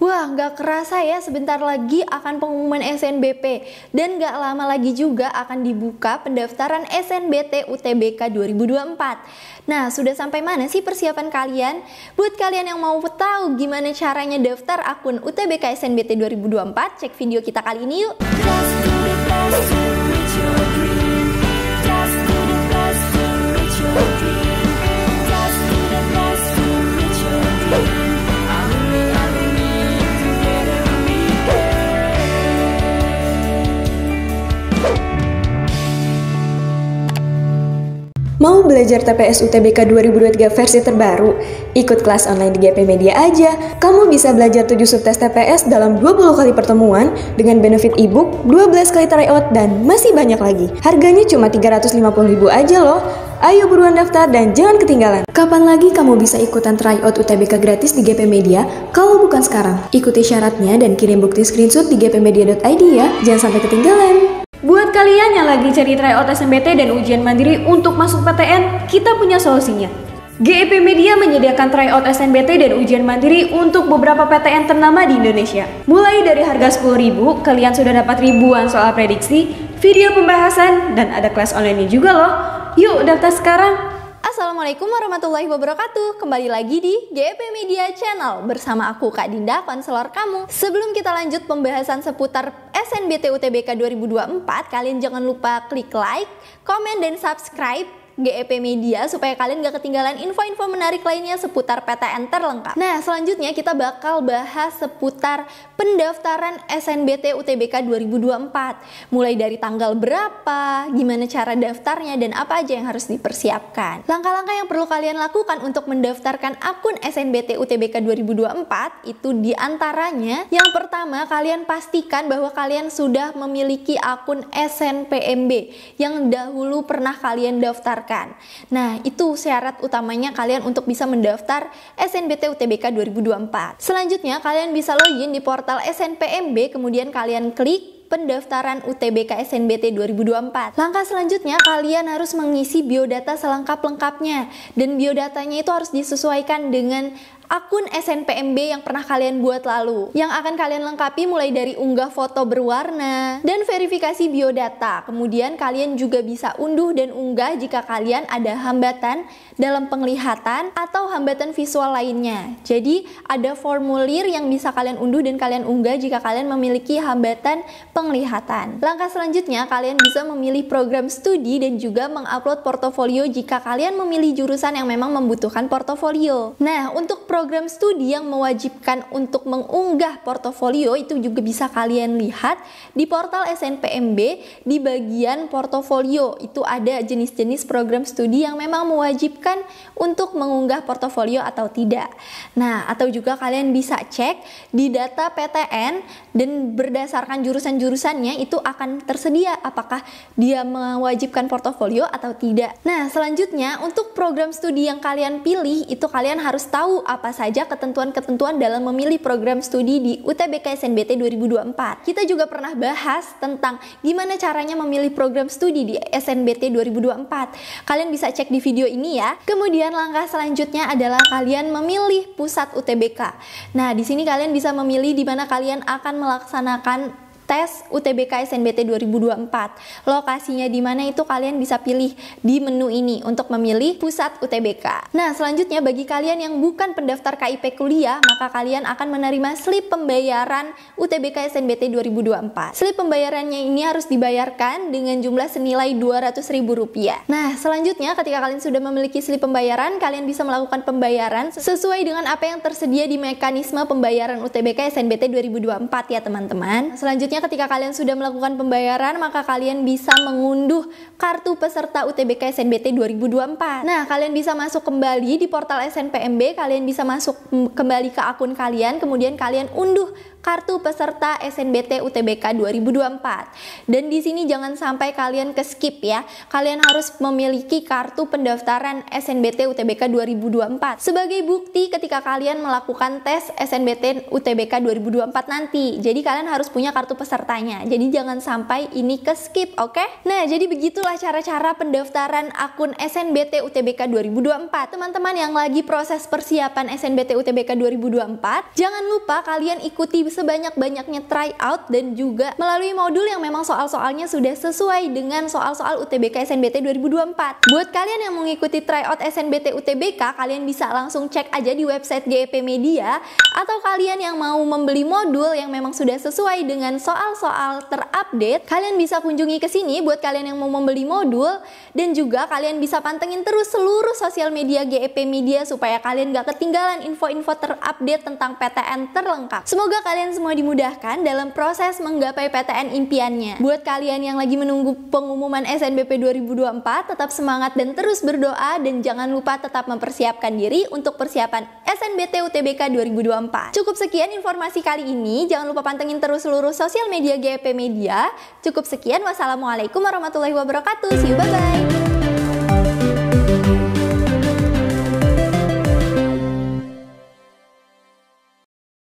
Wah, nggak kerasa ya sebentar lagi akan pengumuman SNBP dan nggak lama lagi juga akan dibuka pendaftaran SNBT UTBK 2024. Nah, sudah sampai mana sih persiapan kalian? Buat kalian yang mau tahu gimana caranya daftar akun UTBK SNBT 2024, cek video kita kali ini yuk. Mau belajar TPS UTBK 2023 versi terbaru? Ikut kelas online di GP Media aja. Kamu bisa belajar 7 subtes TPS dalam 20 kali pertemuan dengan benefit e-book, 12 kali tryout, dan masih banyak lagi. Harganya cuma 350 ribu aja loh. Ayo buruan daftar dan jangan ketinggalan. Kapan lagi kamu bisa ikutan tryout UTBK gratis di GP Media kalau bukan sekarang? Ikuti syaratnya dan kirim bukti screenshot di gpmedia.id ya. Jangan sampai ketinggalan. Buat kalian yang lagi cari tryout SMBT dan ujian mandiri untuk masuk PTN, kita punya solusinya. GEP Media menyediakan tryout SNBT dan ujian mandiri untuk beberapa PTN ternama di Indonesia. Mulai dari harga 10.000, kalian sudah dapat ribuan soal prediksi, video pembahasan, dan ada kelas online juga loh. Yuk daftar sekarang Assalamualaikum warahmatullahi wabarakatuh Kembali lagi di GP Media Channel Bersama aku Kak Dinda, konselor kamu Sebelum kita lanjut pembahasan seputar SNBT UTBK 2024 Kalian jangan lupa klik like, komen, dan subscribe GEP Media supaya kalian gak ketinggalan info-info menarik lainnya seputar PTN terlengkap. Nah, selanjutnya kita bakal bahas seputar pendaftaran SNBT UTBK 2024. Mulai dari tanggal berapa, gimana cara daftarnya, dan apa aja yang harus dipersiapkan. Langkah-langkah yang perlu kalian lakukan untuk mendaftarkan akun SNBT UTBK 2024 itu diantaranya yang pertama kalian pastikan bahwa kalian sudah memiliki akun SNPMB yang dahulu pernah kalian daftarkan Nah, itu syarat utamanya kalian untuk bisa mendaftar SNBT UTBK 2024. Selanjutnya, kalian bisa login di portal SNPMB, kemudian kalian klik pendaftaran UTBK SNBT 2024. Langkah selanjutnya kalian harus mengisi biodata selengkap-lengkapnya dan biodatanya itu harus disesuaikan dengan akun SNPMB yang pernah kalian buat lalu yang akan kalian lengkapi mulai dari unggah foto berwarna dan verifikasi biodata. Kemudian kalian juga bisa unduh dan unggah jika kalian ada hambatan dalam penglihatan atau hambatan visual lainnya. Jadi ada formulir yang bisa kalian unduh dan kalian unggah jika kalian memiliki hambatan penglihatan. Langkah selanjutnya kalian bisa memilih program studi dan juga mengupload portofolio jika kalian memilih jurusan yang memang membutuhkan portofolio. Nah, untuk program program studi yang mewajibkan untuk mengunggah portofolio itu juga bisa kalian lihat di portal SNPMB di bagian portofolio itu ada jenis-jenis program studi yang memang mewajibkan untuk mengunggah portofolio atau tidak. Nah, atau juga kalian bisa cek di data PTN dan berdasarkan jurusan-jurusannya itu akan tersedia apakah dia mewajibkan portofolio atau tidak. Nah, selanjutnya untuk program studi yang kalian pilih itu kalian harus tahu apa saja ketentuan-ketentuan dalam memilih program studi di UTBK SNBT 2024. Kita juga pernah bahas tentang gimana caranya memilih program studi di SNBT 2024. Kalian bisa cek di video ini ya. Kemudian langkah selanjutnya adalah kalian memilih pusat UTBK. Nah, di sini kalian bisa memilih di mana kalian akan melaksanakan tes UTBK SNBT 2024. Lokasinya di mana itu kalian bisa pilih di menu ini untuk memilih pusat UTBK. Nah, selanjutnya bagi kalian yang bukan pendaftar KIP kuliah, maka kalian akan menerima slip pembayaran UTBK SNBT 2024. Slip pembayarannya ini harus dibayarkan dengan jumlah senilai Rp200.000. Nah, selanjutnya ketika kalian sudah memiliki slip pembayaran, kalian bisa melakukan pembayaran sesuai dengan apa yang tersedia di mekanisme pembayaran UTBK SNBT 2024 ya, teman-teman. Selanjutnya ketika kalian sudah melakukan pembayaran maka kalian bisa mengunduh kartu peserta UTBK SNBT 2024. Nah, kalian bisa masuk kembali di portal SNPMB, kalian bisa masuk kembali ke akun kalian kemudian kalian unduh kartu peserta SNBT UTBK 2024. Dan di sini jangan sampai kalian ke skip ya. Kalian harus memiliki kartu pendaftaran SNBT UTBK 2024 sebagai bukti ketika kalian melakukan tes SNBT UTBK 2024 nanti. Jadi kalian harus punya kartu pesertanya. Jadi jangan sampai ini ke skip, oke? Okay? Nah, jadi begitulah cara-cara pendaftaran akun SNBT UTBK 2024. Teman-teman yang lagi proses persiapan SNBT UTBK 2024, jangan lupa kalian ikuti sebanyak-banyaknya try out dan juga melalui modul yang memang soal-soalnya sudah sesuai dengan soal-soal UTBK SNBT 2024. Buat kalian yang mengikuti try out SNBT UTBK, kalian bisa langsung cek aja di website GEP Media atau kalian yang mau membeli modul yang memang sudah sesuai dengan soal-soal terupdate, kalian bisa kunjungi ke sini buat kalian yang mau membeli modul dan juga kalian bisa pantengin terus seluruh sosial media GEP Media supaya kalian gak ketinggalan info-info terupdate tentang PTN terlengkap. Semoga kalian kalian semua dimudahkan dalam proses menggapai PTN impiannya. Buat kalian yang lagi menunggu pengumuman SNBP 2024, tetap semangat dan terus berdoa dan jangan lupa tetap mempersiapkan diri untuk persiapan SNBT UTBK 2024. Cukup sekian informasi kali ini. Jangan lupa pantengin terus seluruh sosial media GP Media. Cukup sekian. Wassalamualaikum warahmatullahi wabarakatuh. See you bye bye.